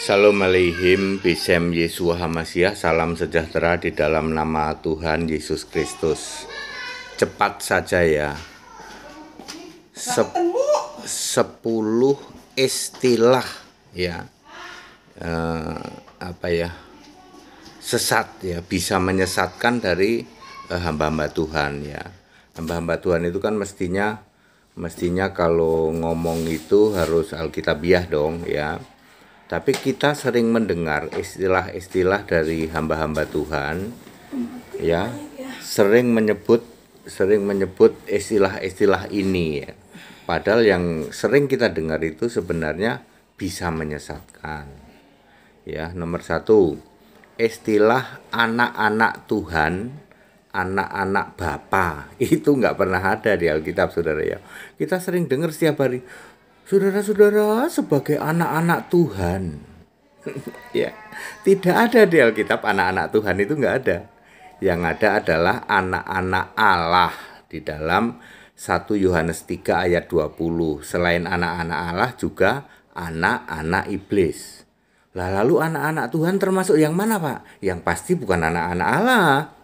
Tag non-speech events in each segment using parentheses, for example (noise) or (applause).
Salam aleihim, bisem Yesus Hamasyah salam sejahtera di dalam nama Tuhan Yesus Kristus. Cepat saja ya. Sep, sepuluh istilah ya. Eh, apa ya? Sesat ya, bisa menyesatkan dari eh, hamba-hamba eh, Tuhan ya. Hamba-hamba Tuhan itu kan mestinya mestinya kalau ngomong itu harus alkitabiah dong ya tapi kita sering mendengar istilah-istilah dari hamba-hamba Tuhan ya, sering menyebut sering menyebut istilah-istilah ini ya. Padahal yang sering kita dengar itu sebenarnya bisa menyesatkan. Ya, nomor satu, istilah anak-anak Tuhan, anak-anak Bapa (laughs) itu nggak pernah ada di Alkitab, saudara ya. Kita sering dengar setiap hari, Saudara-saudara, sebagai anak-anak Tuhan, (laughs) ya, tidak ada di Alkitab anak-anak Tuhan itu nggak ada. Yang ada adalah anak-anak Allah di dalam 1 Yohanes 3 ayat 20. Selain anak-anak Allah juga anak-anak iblis. lalu anak-anak Tuhan termasuk yang mana, Pak? Yang pasti bukan anak-anak Allah.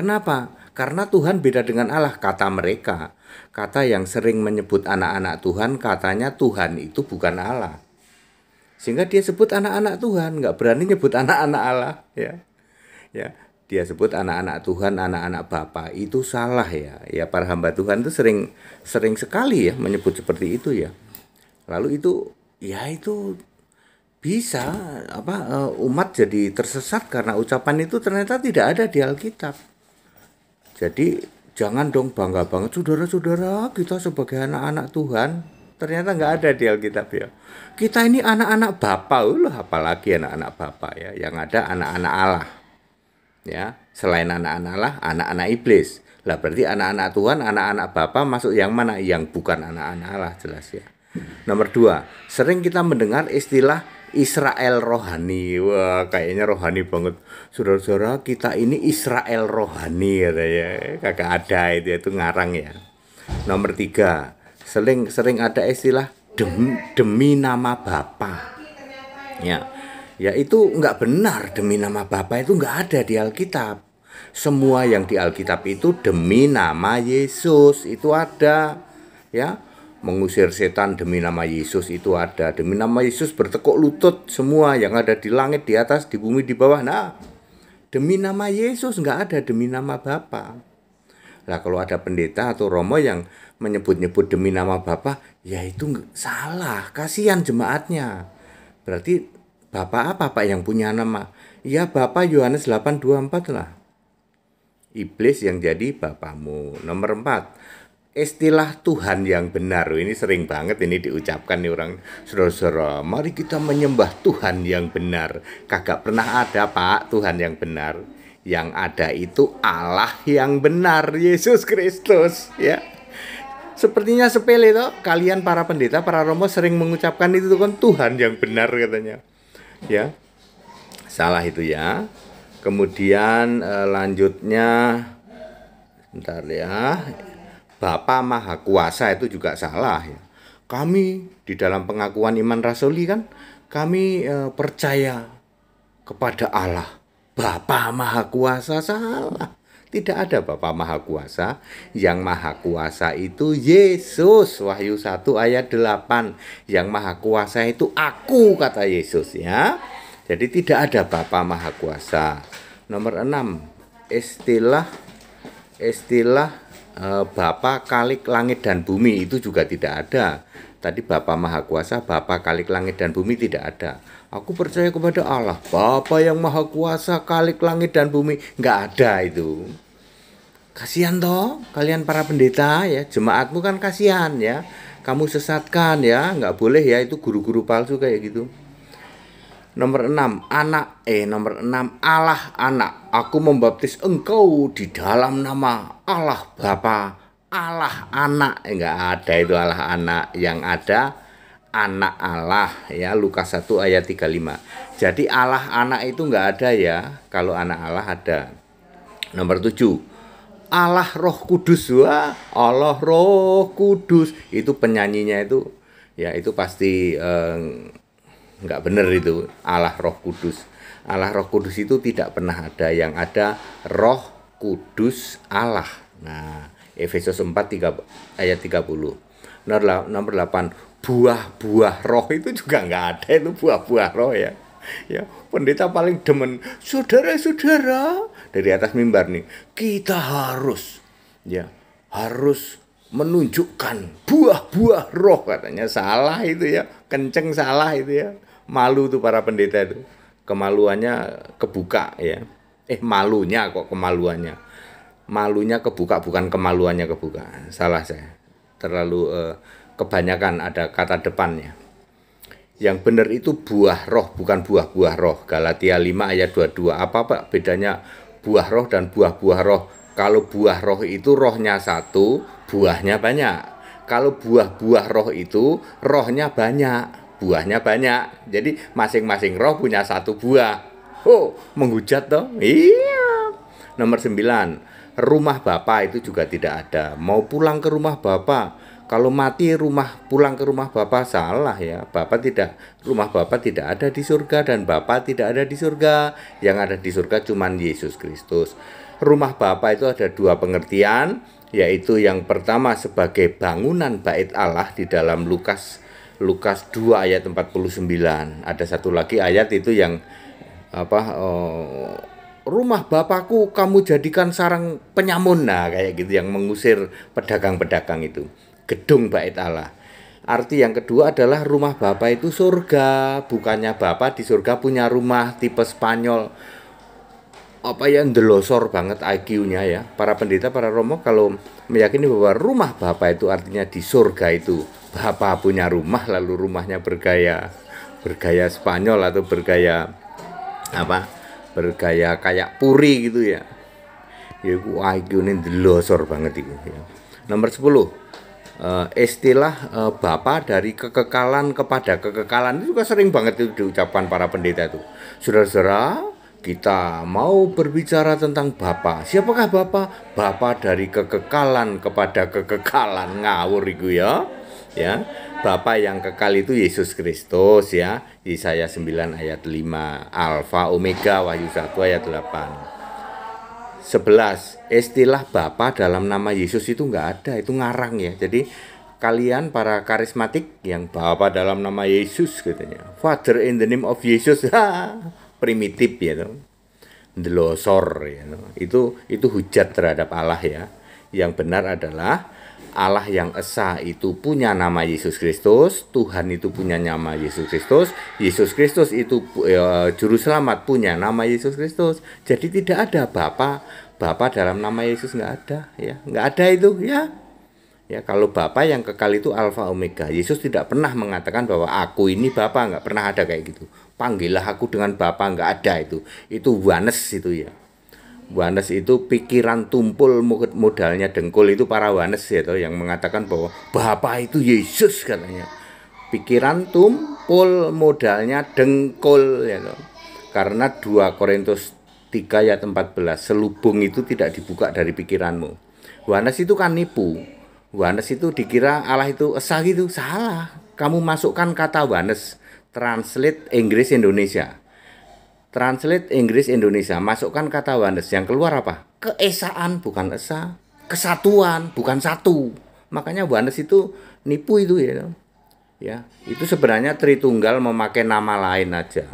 Kenapa? Karena Tuhan beda dengan Allah, kata mereka. Kata yang sering menyebut anak-anak Tuhan, katanya Tuhan itu bukan Allah. Sehingga dia sebut anak-anak Tuhan, nggak berani nyebut anak-anak Allah. Ya, ya dia sebut anak-anak Tuhan, anak-anak Bapa itu salah ya. Ya para hamba Tuhan itu sering sering sekali ya menyebut seperti itu ya. Lalu itu ya itu bisa apa eh, umat jadi tersesat karena ucapan itu ternyata tidak ada di Alkitab. Jadi jangan dong bangga banget saudara-saudara kita sebagai anak-anak Tuhan. Ternyata nggak ada di Alkitab ya. Kita ini anak-anak Bapa uh, loh, apalagi anak-anak Bapa ya. Yang ada anak-anak Allah. Ya, selain anak-anak Allah, anak-anak iblis. Lah berarti anak-anak Tuhan, anak-anak Bapa masuk yang mana? Yang bukan anak-anak Allah jelas ya. Nomor dua, sering kita mendengar istilah Israel rohani. Wah, kayaknya rohani banget. Saudara-saudara, kita ini Israel rohani katanya. Kakak ada itu, itu ngarang ya. Nomor tiga, sering sering ada istilah demi, demi nama Bapa. Ya, ya itu nggak benar demi nama Bapa itu nggak ada di Alkitab. Semua yang di Alkitab itu demi nama Yesus itu ada. Ya, mengusir setan demi nama Yesus itu ada. Demi nama Yesus bertekuk lutut semua yang ada di langit, di atas, di bumi, di bawah. Nah, demi nama Yesus nggak ada demi nama Bapa. Lah kalau ada pendeta atau romo yang menyebut-nyebut demi nama Bapa, ya itu salah. Kasihan jemaatnya. Berarti Bapak apa Pak yang punya nama? Ya Bapak Yohanes 824 lah. Iblis yang jadi bapamu. Nomor 4 istilah Tuhan yang benar. Ini sering banget ini diucapkan nih orang saudara-saudara. Mari kita menyembah Tuhan yang benar. Kagak pernah ada pak Tuhan yang benar. Yang ada itu Allah yang benar, Yesus Kristus. Ya. Sepertinya sepele toh. Kalian para pendeta, para romo sering mengucapkan itu kan Tuhan yang benar katanya. Ya. Salah itu ya. Kemudian eh, lanjutnya Bentar ya Bapak Maha Kuasa itu juga salah ya. Kami di dalam pengakuan iman rasuli kan kami e, percaya kepada Allah Bapa Maha Kuasa salah. Tidak ada Bapa Maha Kuasa. Yang Maha Kuasa itu Yesus. Wahyu 1 ayat 8. Yang Maha Kuasa itu aku kata Yesus ya. Jadi tidak ada Bapa Maha Kuasa. Nomor 6. Istilah istilah Eh, bapak kalik langit dan bumi itu juga tidak ada. Tadi bapak Maha Kuasa, bapak kalik langit dan bumi tidak ada. Aku percaya kepada Allah, Bapak yang Maha Kuasa, kalik langit dan bumi nggak ada itu. Kasihan toh kalian para pendeta ya, jemaatmu kan kasihan ya. Kamu sesatkan ya, nggak boleh ya itu guru-guru palsu kayak gitu. Nomor enam anak eh nomor enam Allah anak. Aku membaptis engkau di dalam nama Allah Bapa, Allah anak. Enggak eh, ada itu Allah anak, yang ada anak Allah ya Lukas 1 ayat 35. Jadi Allah anak itu enggak ada ya, kalau anak Allah ada. Nomor 7, Allah Roh Kudus wah Allah Roh Kudus itu penyanyinya itu ya itu pasti eh, nggak benar itu Allah Roh Kudus. Allah Roh Kudus itu tidak pernah ada yang ada Roh Kudus Allah. Nah, Efesus 4 3, ayat 30. Nomor, nomor 8, buah-buah roh itu juga nggak ada itu buah-buah roh ya. Ya, pendeta paling demen saudara-saudara dari atas mimbar nih. Kita harus ya, harus menunjukkan buah-buah roh katanya salah itu ya kenceng salah itu ya malu tuh para pendeta itu kemaluannya kebuka ya eh malunya kok kemaluannya malunya kebuka bukan kemaluannya kebuka salah saya terlalu eh, kebanyakan ada kata depannya yang benar itu buah roh bukan buah-buah roh Galatia 5 ayat 22 apa Pak bedanya buah roh dan buah-buah roh kalau buah roh itu rohnya satu buahnya banyak kalau buah-buah roh itu rohnya banyak buahnya banyak. Jadi masing-masing roh punya satu buah. Oh, menghujat toh? Iya. Nomor sembilan, rumah bapak itu juga tidak ada. Mau pulang ke rumah bapak. Kalau mati rumah pulang ke rumah bapak salah ya. Bapak tidak rumah bapak tidak ada di surga dan bapak tidak ada di surga. Yang ada di surga cuman Yesus Kristus. Rumah bapak itu ada dua pengertian, yaitu yang pertama sebagai bangunan bait Allah di dalam Lukas Lukas 2 ayat 49. Ada satu lagi ayat itu yang apa oh, rumah bapakku kamu jadikan sarang penyamun nah kayak gitu yang mengusir pedagang-pedagang itu. Gedung bait Allah. Arti yang kedua adalah rumah bapak itu surga, bukannya bapak di surga punya rumah tipe Spanyol. Apa yang delosor banget IQ-nya ya. Para pendeta, para romo kalau meyakini bahwa rumah bapak itu artinya di surga itu Bapak punya rumah lalu rumahnya bergaya bergaya Spanyol atau bergaya apa bergaya kayak puri gitu ya ya ku ini delosor banget itu ya. nomor 10 uh, eh, istilah uh, bapak dari kekekalan kepada kekekalan itu juga sering banget itu diucapkan para pendeta itu saudara-saudara kita mau berbicara tentang bapak Siapakah bapak bapak dari kekekalan kepada kekekalan ngawur itu ya ya. Bapa yang kekal itu Yesus Kristus ya. Yesaya 9 ayat 5, Alfa Omega Wahyu 1 ayat 8. 11. Istilah Bapa dalam nama Yesus itu enggak ada, itu ngarang ya. Jadi kalian para karismatik yang Bapa dalam nama Yesus katanya. Father in the name of Jesus. (laughs) primitif ya itu. Delosor ya. Itu itu hujat terhadap Allah ya. Yang benar adalah Allah yang esa itu punya nama Yesus Kristus, Tuhan itu punya nama Yesus Kristus, Yesus Kristus itu e, juru selamat punya nama Yesus Kristus. Jadi tidak ada Bapa, Bapa dalam nama Yesus nggak ada, ya nggak ada itu, ya. Ya kalau Bapa yang kekal itu Alfa Omega. Yesus tidak pernah mengatakan bahwa aku ini Bapa, nggak pernah ada kayak gitu. Panggillah aku dengan Bapa, nggak ada itu. Itu wanes itu ya. Wanes itu pikiran tumpul modalnya dengkul itu para Wanes ya toh, yang mengatakan bahwa Bapak itu Yesus katanya. Pikiran tumpul modalnya dengkul ya toh. Karena 2 Korintus 3 ayat 14 selubung itu tidak dibuka dari pikiranmu. Wanes itu kan nipu. Wanes itu dikira Allah itu esah itu salah. Kamu masukkan kata Wanes translate Inggris Indonesia Translate Inggris Indonesia, masukkan kata Wanes yang keluar apa? Keesaan bukan esa, kesatuan bukan satu. Makanya Wanes itu nipu itu ya. Ya, itu sebenarnya Tritunggal memakai nama lain aja.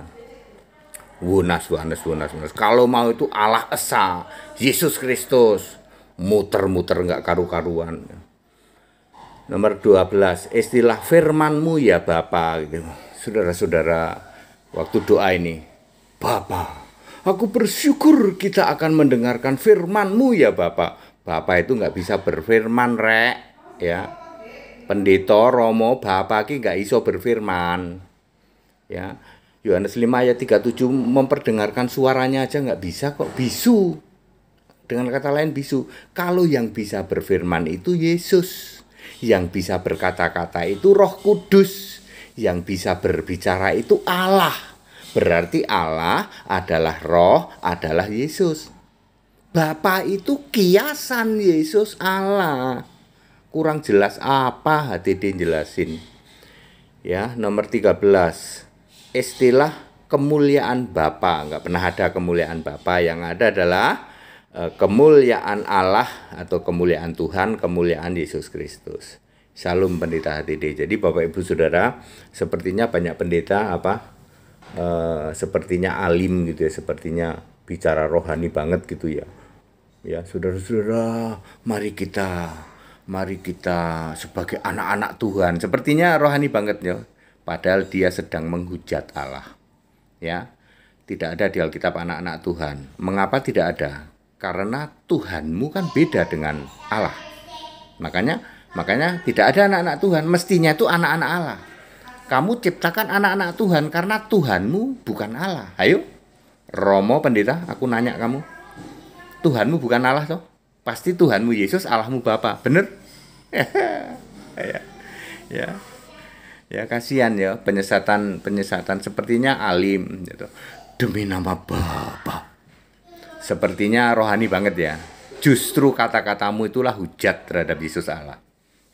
Wunas, Wanes, Wunas, Wunas. Kalau mau itu Allah Esa, Yesus Kristus. Muter-muter nggak karu-karuan. Nomor 12, istilah firmanmu ya Bapak. Gitu. Saudara-saudara, waktu doa ini Bapa. Aku bersyukur kita akan mendengarkan firman-Mu ya Bapak. Bapak itu nggak bisa berfirman rek ya. Pendeta Romo Bapak ki nggak iso berfirman. Ya. Yohanes 5 ayat 37 memperdengarkan suaranya aja nggak bisa kok bisu. Dengan kata lain bisu. Kalau yang bisa berfirman itu Yesus. Yang bisa berkata-kata itu Roh Kudus. Yang bisa berbicara itu Allah Berarti Allah adalah roh, adalah Yesus. Bapa itu kiasan Yesus Allah. Kurang jelas apa Hati jelasin. Ya, nomor 13. Istilah kemuliaan Bapa, nggak pernah ada kemuliaan Bapa, yang ada adalah e, kemuliaan Allah atau kemuliaan Tuhan, kemuliaan Yesus Kristus. Salam pendeta HTD. Jadi Bapak Ibu Saudara, sepertinya banyak pendeta apa uh, sepertinya alim gitu ya, sepertinya bicara rohani banget gitu ya. Ya, saudara-saudara, mari kita mari kita sebagai anak-anak Tuhan. Sepertinya rohani banget ya, padahal dia sedang menghujat Allah. Ya. Tidak ada di Alkitab anak-anak Tuhan. Mengapa tidak ada? Karena Tuhanmu kan beda dengan Allah. Makanya makanya tidak ada anak-anak Tuhan, mestinya itu anak-anak Allah. Kamu ciptakan anak-anak Tuhan karena Tuhanmu bukan Allah. Ayo, Romo pendeta, aku nanya kamu. Tuhanmu bukan Allah toh? Pasti Tuhanmu Yesus, Allahmu Bapa. Bener? (laughs) ya. Ya. Ya kasihan ya penyesatan-penyesatan sepertinya alim gitu. Demi nama Bapa. Sepertinya rohani banget ya. Justru kata-katamu itulah hujat terhadap Yesus Allah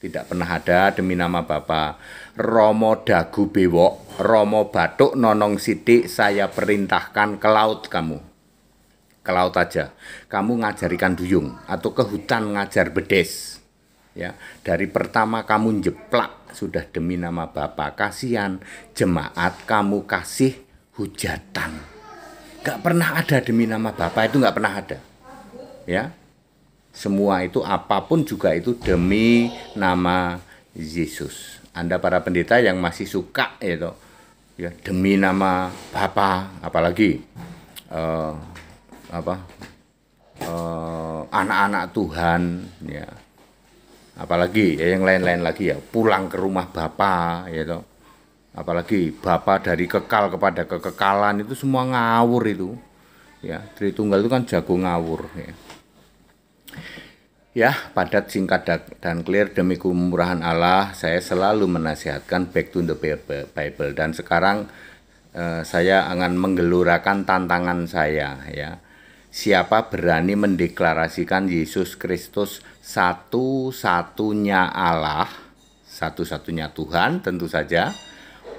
tidak pernah ada demi nama bapak Romo Dagu Bewok, Romo Batuk Nonong Sidik, saya perintahkan ke laut kamu. Ke laut aja. Kamu ngajarikan duyung atau ke hutan ngajar bedes. Ya, dari pertama kamu jeplak sudah demi nama bapak Kasihan jemaat kamu kasih hujatan. Gak pernah ada demi nama bapak itu gak pernah ada. Ya, semua itu apapun juga itu demi nama Yesus. Anda para pendeta yang masih suka itu ya, ya demi nama Bapa apalagi uh, apa eh, anak-anak uh, Tuhan ya apalagi ya yang lain-lain lagi ya pulang ke rumah Bapa ya apalagi Bapa dari kekal kepada kekekalan itu semua ngawur itu ya Tritunggal itu kan jago ngawur ya Ya, padat, singkat, dan clear demi kemurahan Allah, saya selalu menasihatkan back to the Bible dan sekarang eh, saya akan menggelurakan tantangan saya ya. Siapa berani mendeklarasikan Yesus Kristus satu-satunya Allah, satu-satunya Tuhan tentu saja,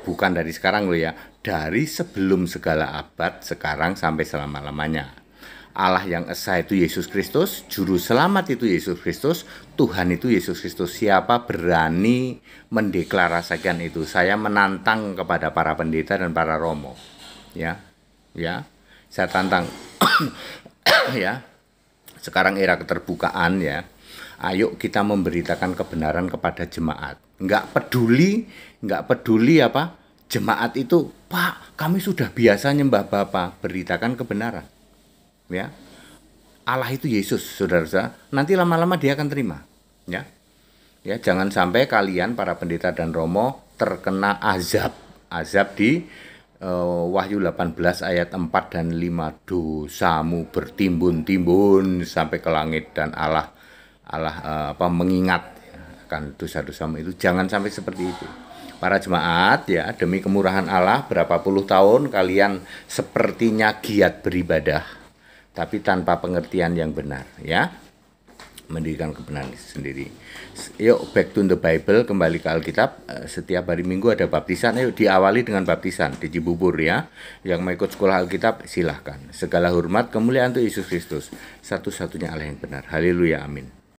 bukan dari sekarang loh ya, dari sebelum segala abad sekarang sampai selama-lamanya. Allah yang esa itu Yesus Kristus, juru selamat itu Yesus Kristus, Tuhan itu Yesus Kristus. Siapa berani mendeklarasikan itu? Saya menantang kepada para pendeta dan para romo. Ya. Ya. Saya tantang. (coughs) ya. Sekarang era keterbukaan ya. Ayo kita memberitakan kebenaran kepada jemaat. Enggak peduli, enggak peduli apa? Jemaat itu, Pak, kami sudah biasa nyembah Bapak. Beritakan kebenaran ya Allah itu Yesus saudara-saudara nanti lama-lama dia akan terima ya ya jangan sampai kalian para pendeta dan romo terkena azab azab di uh, Wahyu 18 ayat 4 dan 5 dosamu bertimbun-timbun sampai ke langit dan Allah Allah uh, apa mengingat akan dosa-dosamu itu jangan sampai seperti itu para jemaat ya demi kemurahan Allah berapa puluh tahun kalian sepertinya giat beribadah tapi tanpa pengertian yang benar ya mendirikan kebenaran sendiri. Yuk back to the Bible, kembali ke Alkitab. Eh, setiap hari Minggu ada baptisan. Yuk diawali dengan baptisan di Cibubur ya. Yang mau ikut sekolah Alkitab silahkan. Segala hormat kemuliaan untuk Yesus Kristus, satu-satunya Allah yang benar. Haleluya, amin.